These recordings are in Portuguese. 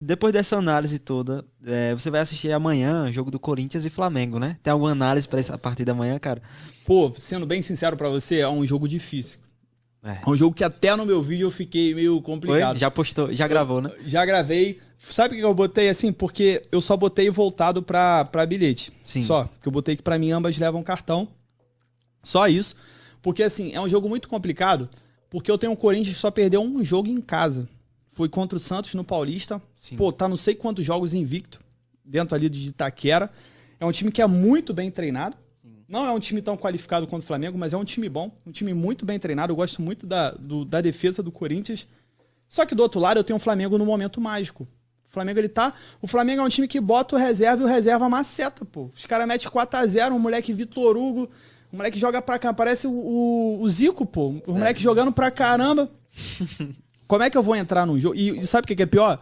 depois dessa análise toda, é, você vai assistir amanhã jogo do Corinthians e Flamengo, né? Tem alguma análise para essa partida amanhã, cara? Pô, sendo bem sincero para você, é um jogo difícil. É. é. um jogo que até no meu vídeo eu fiquei meio complicado. Foi? Já postou, já gravou, né? já gravei. Sabe o que eu botei assim? Porque eu só botei voltado pra, pra bilhete. Sim. Só. Que eu botei que pra mim ambas levam cartão. Só isso. Porque assim, é um jogo muito complicado. Porque eu tenho o Corinthians só perdeu um jogo em casa. Foi contra o Santos no Paulista. Sim. Pô, tá não sei quantos jogos invicto dentro ali de Itaquera. É um time que é muito bem treinado. Não é um time tão qualificado quanto o Flamengo, mas é um time bom, um time muito bem treinado. Eu gosto muito da, do, da defesa do Corinthians. Só que do outro lado eu tenho o Flamengo no momento mágico. O Flamengo ele tá. O Flamengo é um time que bota o reserva e o reserva maceta, pô. Os caras metem 4x0, um moleque Vitor Hugo. O moleque joga pra cá, parece o, o, o Zico, pô. O é. moleque é. jogando pra caramba. Como é que eu vou entrar num jogo? E, e sabe o que, é pior?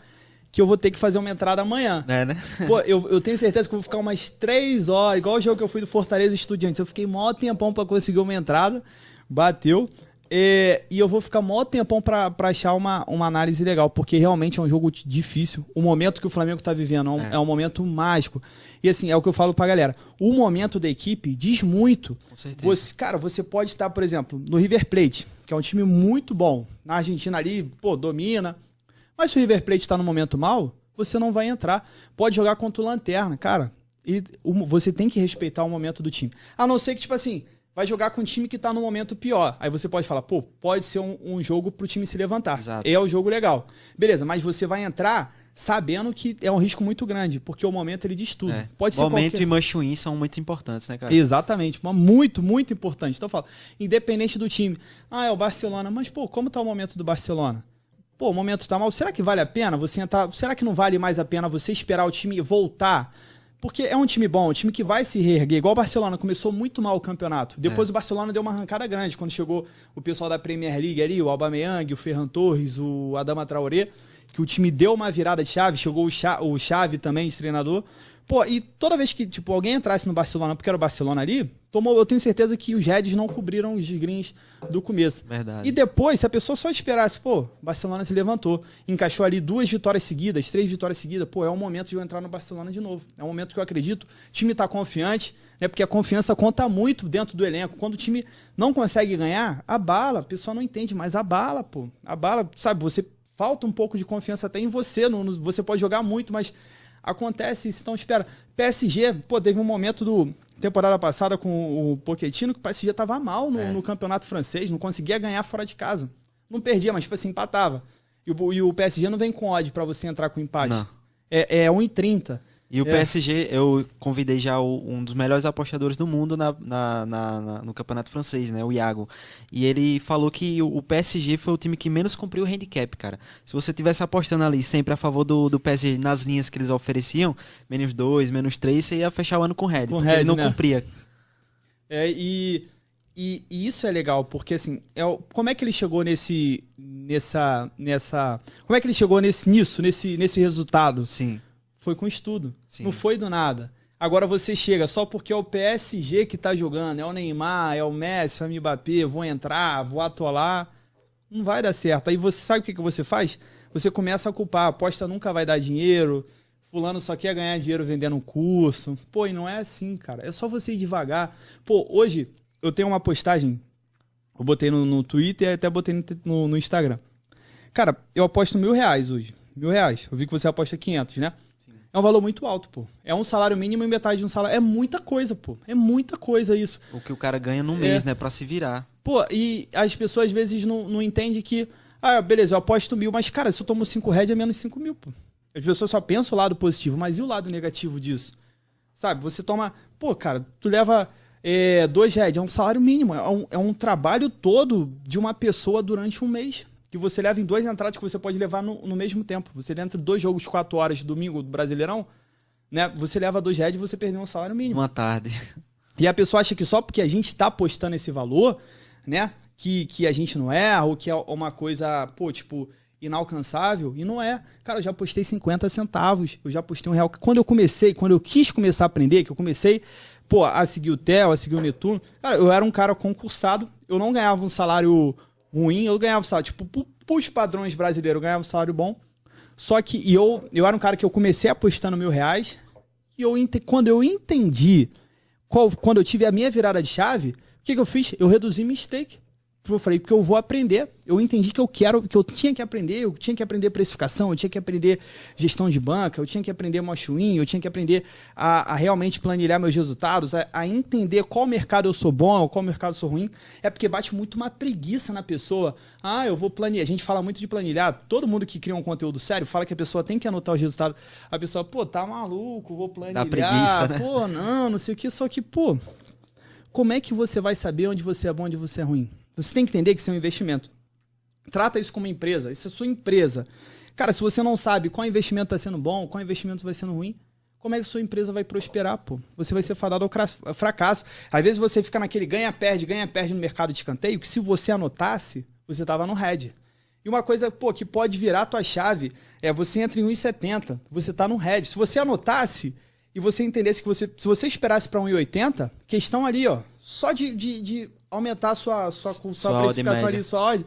que eu vou ter que fazer uma entrada amanhã. É, né? Pô, eu, eu tenho certeza que eu vou ficar umas três horas, igual o jogo que eu fui do Fortaleza Estudiantes. Eu fiquei mó tempão para conseguir uma entrada, bateu. É, e eu vou ficar mó tempão pra, pra achar uma, uma análise legal, porque realmente é um jogo difícil. O momento que o Flamengo tá vivendo é um, é. É um momento mágico. E assim, é o que eu falo pra galera. O momento da equipe diz muito. Com certeza. Você, cara, você pode estar, por exemplo, no River Plate, que é um time muito bom. Na Argentina ali, pô, domina. Mas se o River Plate tá no momento mal, você não vai entrar. Pode jogar contra o Lanterna, cara. E o, você tem que respeitar o momento do time. A não ser que, tipo assim, vai jogar com um time que está no momento pior. Aí você pode falar, pô, pode ser um, um jogo para o time se levantar. Exato. É o jogo legal. Beleza, mas você vai entrar sabendo que é um risco muito grande, porque o momento ele diz tudo. É. Pode ser momento qualquer... e manchuim são muito importantes, né, cara? Exatamente, muito, muito importante. Então eu falo, independente do time. Ah, é o Barcelona, mas pô, como tá o momento do Barcelona? Pô, o momento tá mal. Será que vale a pena você entrar? Será que não vale mais a pena você esperar o time voltar? Porque é um time bom, um time que vai se reerguer, igual o Barcelona, começou muito mal o campeonato. É. Depois é. o Barcelona deu uma arrancada grande, quando chegou o pessoal da Premier League ali, o Aubameyang, o Ferran Torres, o Adama Traoré, que o time deu uma virada de chave, chegou o Xavi, o chave também, de treinador. Pô, e toda vez que, tipo, alguém entrasse no Barcelona, porque era o Barcelona ali, tomou, eu tenho certeza que os Reds não cobriram os greens do começo. Verdade. E depois, se a pessoa só esperasse, pô, Barcelona se levantou, encaixou ali duas vitórias seguidas, três vitórias seguidas, pô, é o momento de eu entrar no Barcelona de novo. É o momento que eu acredito, o time tá confiante, né? Porque a confiança conta muito dentro do elenco. Quando o time não consegue ganhar, a bala a pessoa não entende, mas bala pô. a bala sabe, você falta um pouco de confiança até em você, não, você pode jogar muito, mas acontece isso. Então, espera. PSG, pô, teve um momento do temporada passada com o Pochettino que o PSG estava mal no, é. no, campeonato francês, não conseguia ganhar fora de casa. Não perdia, mas, tipo assim, empatava. E o, e o PSG não vem com ódio para você entrar com empate. Não. É, é 1,30. E o é. PSG, eu convidei já o, um dos melhores apostadores do mundo na, na, na, na, no campeonato francês, né? O Iago. E ele falou que o, o, PSG foi o time que menos cumpriu o handicap, cara. Se você tivesse apostando ali sempre a favor do, do PSG nas linhas que eles ofereciam, menos dois, menos três, você ia fechar o ano com o Red. Com porque Red, ele não né? cumpria. É, e, e, e, isso é legal, porque assim, é, como é que ele chegou nesse. nessa. nessa. Como é que ele chegou nesse, nisso, nesse, nesse resultado? Sim foi com estudo. Sim. Não foi do nada. Agora você chega só porque é o PSG que tá jogando, é o Neymar, é o Messi, é o Mbappé, vou entrar, vou atolar. Não vai dar certo. Aí você sabe o que, que você faz? Você começa a culpar, a aposta nunca vai dar dinheiro, fulano só quer ganhar dinheiro vendendo um curso. Pô, e não é assim, cara. É só você ir devagar. Pô, hoje eu tenho uma postagem, eu botei no, no Twitter e até botei no, no, no Instagram. Cara, eu aposto mil reais hoje mil reais. Eu vi que você aposta 500, né? Sim. É um valor muito alto, pô. É um salário mínimo e metade de um salário. É muita coisa, pô. É muita coisa isso. O que o cara ganha no mês, é. né? Pra se virar. Pô, e as pessoas às vezes não, não entendem que. Ah, beleza, eu aposto mil, mas cara, se eu tomo cinco red é menos cinco mil, pô. As pessoas só pensam o lado positivo, mas e o lado negativo disso? Sabe, você toma. Pô, cara, tu leva é, dois red, é um salário mínimo, é um, é um trabalho todo de uma pessoa durante um mês que você leva em duas entradas que você pode levar no, no mesmo tempo. Você entra dois jogos de quatro horas de domingo do Brasileirão, né? Você leva dois reais e você perdeu um salário mínimo. Uma tarde. E a pessoa acha que só porque a gente está apostando esse valor, né? Que, que a gente não erra, é, ou que é uma coisa, pô, tipo, inalcançável. E não é. Cara, eu já postei 50 centavos, eu já postei um real. Quando eu comecei, quando eu quis começar a aprender, que eu comecei, pô, a seguir o Theo, a seguir o Netuno, cara, eu era um cara concursado, eu não ganhava um salário ruim, eu ganhava salário. Tipo, pros padrões brasileiros, eu ganhava um salário bom. Só que e eu, eu era um cara que eu comecei apostando mil reais. E eu, quando eu entendi, qual, quando eu tive a minha virada de chave, o que, que eu fiz? Eu reduzi mistake eu falei, porque eu vou aprender. Eu entendi que eu quero, que eu tinha que aprender, eu tinha que aprender precificação, eu tinha que aprender gestão de banca, eu tinha que aprender mochuin, eu tinha que aprender a, a, realmente planilhar meus resultados, a, a, entender qual mercado eu sou bom, qual mercado eu sou ruim. É porque bate muito uma preguiça na pessoa. Ah, eu vou planilhar. A gente fala muito de planilhar. Todo mundo que cria um conteúdo sério fala que a pessoa tem que anotar os resultados. A pessoa, pô, tá maluco, vou planilhar. Dá preguiça, né? Pô, não, não sei o que, só que, pô, como é que você vai saber onde você é bom e onde você é ruim? Você tem que entender que isso é um investimento. Trata isso como empresa. Isso é sua empresa. Cara, se você não sabe qual investimento está sendo bom, qual investimento vai sendo ruim, como é que sua empresa vai prosperar, pô? Você vai ser fadado ao fracasso. Às vezes você fica naquele ganha-perde, ganha-perde no mercado de escanteio, que se você anotasse, você estava no red. E uma coisa, pô, que pode virar tua chave é você entra em 1,70, você está no red. Se você anotasse e você entendesse que você, se você esperasse para 1,80, questão ali, ó, só de, de, de aumentar sua, sua, sua, sua precificação ali, sua odd,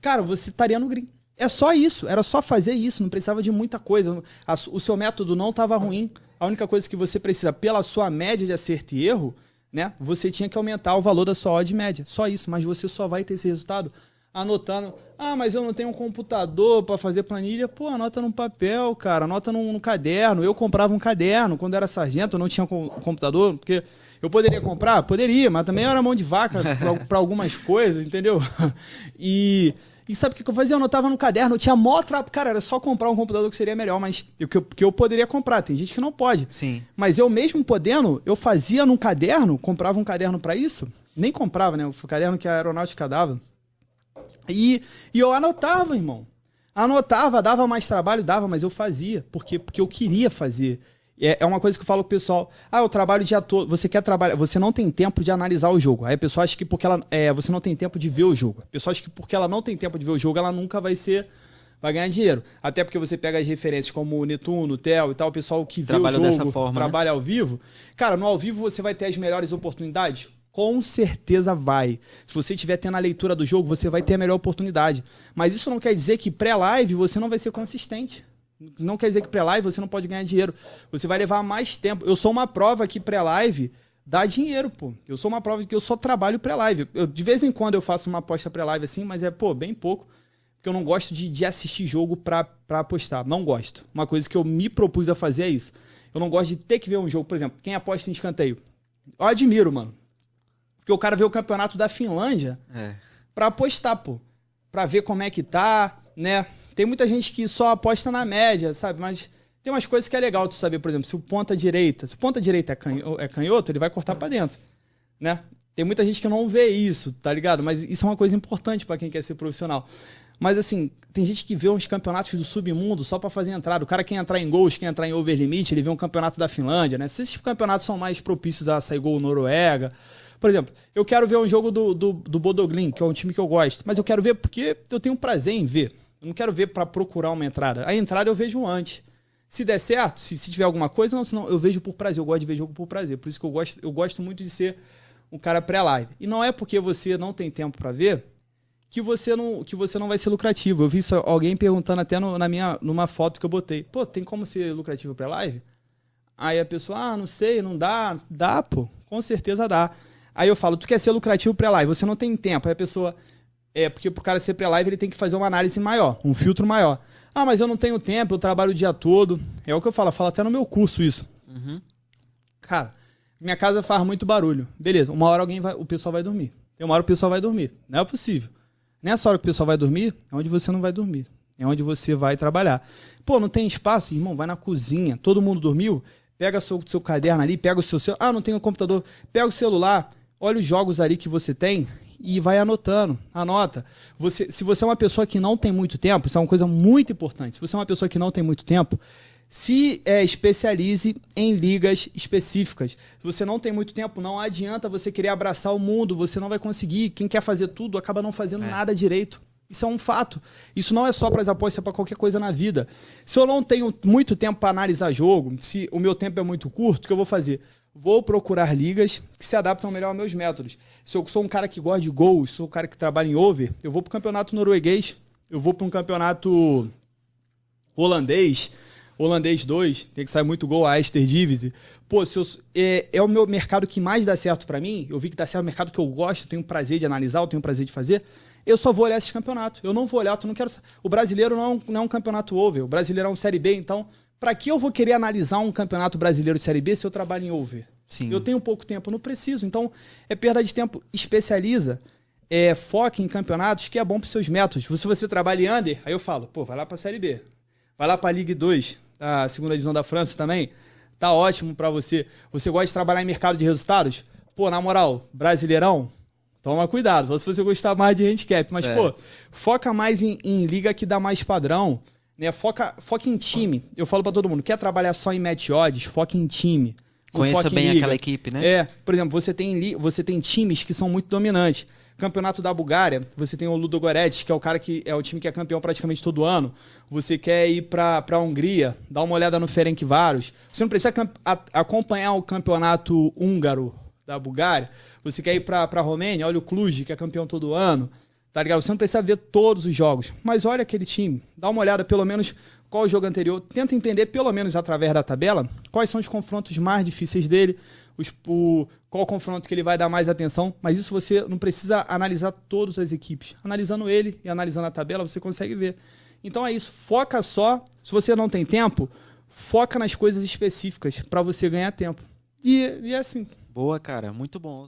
cara, você estaria no green. É só isso, era só fazer isso, não precisava de muita coisa. A, o seu método não estava ruim. A única coisa que você precisa, pela sua média de acerto e erro, né? Você tinha que aumentar o valor da sua odd média. Só isso, mas você só vai ter esse resultado anotando. Ah, mas eu não tenho um computador para fazer planilha. Pô, anota num papel, cara, anota num, num, caderno. Eu comprava um caderno quando era sargento, eu não tinha com, computador, porque eu poderia comprar? Poderia, mas também era mão de vaca para algumas coisas, entendeu? E, e sabe o que eu fazia? Eu anotava no caderno, eu tinha mó trapo. Cara, era só comprar um computador que seria melhor, mas que eu, que eu poderia comprar. Tem gente que não pode. Sim. Mas eu mesmo podendo, eu fazia num caderno, comprava um caderno para isso. Nem comprava, né? O caderno que a aeronáutica dava e, e eu anotava, irmão. Anotava, dava mais trabalho, dava, mas eu fazia. Porque, porque eu queria fazer. É, é uma coisa que eu falo pro pessoal. Ah, eu trabalho o dia todo. Você quer trabalhar. Você não tem tempo de analisar o jogo. Aí a pessoa acha que porque ela. É, você não tem tempo de ver o jogo. A pessoa acha que porque ela não tem tempo de ver o jogo, ela nunca vai ser vai ganhar dinheiro. Até porque você pega as referências como Netuno, Theo e tal, o pessoal que vê trabalha o jogo, dessa forma, né? trabalha né? ao vivo. Cara, no ao vivo você vai ter as melhores oportunidades? com certeza vai. Se você estiver tendo a leitura do jogo, você vai ter a melhor oportunidade. Mas isso não quer dizer que pré-live você não vai ser consistente. Não quer dizer que pré-live você não pode ganhar dinheiro. Você vai levar mais tempo. Eu sou uma prova que pré-live dá dinheiro, pô. Eu sou uma prova que eu só trabalho pré-live. Eu, de vez em quando eu faço uma aposta pré-live assim, mas é, pô, bem pouco. Porque eu não gosto de, de assistir jogo pra, pra apostar. Não gosto. Uma coisa que eu me propus a fazer é isso. Eu não gosto de ter que ver um jogo. Por exemplo, quem aposta em escanteio? Eu admiro, mano porque o cara vê o campeonato da Finlândia é. pra apostar, pô. Pra ver como é que tá, né? Tem muita gente que só aposta na média, sabe? Mas tem umas coisas que é legal tu saber, por exemplo, se o ponta direita, se o ponta direita é, canho, é canhoto, ele vai cortar para dentro, né? Tem muita gente que não vê isso, tá ligado? Mas isso é uma coisa importante para quem quer ser profissional. Mas assim, tem gente que vê uns campeonatos do submundo só para fazer entrada. O cara quer entrar em gols, quer entrar em over limit, ele vê um campeonato da Finlândia, né? Se esses campeonatos são mais propícios a sair gol Noruega. Por exemplo, eu quero ver um jogo do, do, do Bodoglin, que é um time que eu gosto, mas eu quero ver porque eu tenho prazer em ver. Eu não quero ver para procurar uma entrada. A entrada eu vejo antes. Se der certo, se, se tiver alguma coisa, não, senão eu vejo por prazer. Eu gosto de ver jogo por prazer. Por isso que eu gosto, eu gosto muito de ser um cara pré-live. E não é porque você não tem tempo para ver que você não, que você não vai ser lucrativo. Eu vi alguém perguntando até no, na minha, numa foto que eu botei. Pô, tem como ser lucrativo para live? Aí a pessoa, ah, não sei, não dá. Dá, pô, com certeza dá. Aí eu falo, tu quer ser lucrativo para live? Você não tem tempo. Aí a pessoa, é, porque pro cara ser pré-live ele tem que fazer uma análise maior, um filtro maior. Ah, mas eu não tenho tempo, eu trabalho o dia todo. É o que eu falo, eu falo até no meu curso isso. Uhum. Cara, minha casa faz muito barulho. Beleza, uma hora alguém vai, o pessoal vai dormir. Uma hora o pessoal vai dormir. Não é possível. Nessa hora que o pessoal vai dormir, é onde você não vai dormir. É onde você vai trabalhar. Pô, não tem espaço? Irmão, vai na cozinha. Todo mundo dormiu? Pega o seu, seu caderno ali, pega o seu celular. Ah, não tem o computador. Pega o celular, olha os jogos ali que você tem e vai anotando. Anota. Você, se você é uma pessoa que não tem muito tempo, isso é uma coisa muito importante. Se você é uma pessoa que não tem muito tempo, se é, especialize em ligas específicas. você não tem muito tempo, não adianta você querer abraçar o mundo, você não vai conseguir. Quem quer fazer tudo acaba não fazendo é. nada direito. Isso é um fato. Isso não é só para as apostas, é para qualquer coisa na vida. Se eu não tenho muito tempo para analisar jogo, se o meu tempo é muito curto, o que eu vou fazer? Vou procurar ligas que se adaptam melhor aos meus métodos. Se eu sou um cara que gosta de gols, sou um cara que trabalha em over, eu vou para o campeonato norueguês, eu vou para um campeonato holandês, holandês 2, tem que sair muito gol, a Aster Divise. Pô, se eu, é, é, o meu mercado que mais dá certo para mim, eu vi que dá certo, é o mercado que eu gosto, eu tenho prazer de analisar, eu tenho prazer de fazer, eu só vou olhar esse campeonato. Eu não vou olhar, tu não quero. O brasileiro não, é não é um campeonato over, o brasileiro é um Série B, então, para que eu vou querer analisar um campeonato brasileiro de Série B se eu trabalho em over? Sim. Eu tenho pouco tempo, não preciso. Então, é perda de tempo. Especializa, é, foca em campeonatos que é bom para seus métodos. Se você trabalha em under, aí eu falo, pô, vai lá para Série B. Vai lá para a Liga 2, a segunda divisão da França também, tá ótimo para você. Você gosta de trabalhar em mercado de resultados? Pô, na moral, brasileirão, toma cuidado, só se você gostar mais de handicap. Mas, é. pô, foca mais em, em, liga que dá mais padrão, né? Foca, foca em time. Eu falo para todo mundo, quer trabalhar só em match odds? Foca em time. Conheça bem aquela equipe, né? É, por exemplo, você tem, você tem times que são muito dominantes. Campeonato da Bulgária, você tem o Ludo Goretti, que é o cara que é o time que é campeão praticamente todo ano. Você quer ir para a Hungria, dá uma olhada no Ferencváros. Você não precisa acompanhar o campeonato húngaro da Bulgária. Você quer ir para a Romênia, olha o Cluj, que é campeão todo ano. Tá ligado? Você não precisa ver todos os jogos, mas olha aquele time, dá uma olhada pelo menos qual o jogo anterior, tenta entender pelo menos através da tabela quais são os confrontos mais difíceis dele, os, o, qual confronto que ele vai dar mais atenção, mas isso você não precisa analisar todas as equipes. Analisando ele e analisando a tabela, você consegue ver. Então é isso, foca só, se você não tem tempo, foca nas coisas específicas para você ganhar tempo. E, e é assim. Boa, cara, muito bom.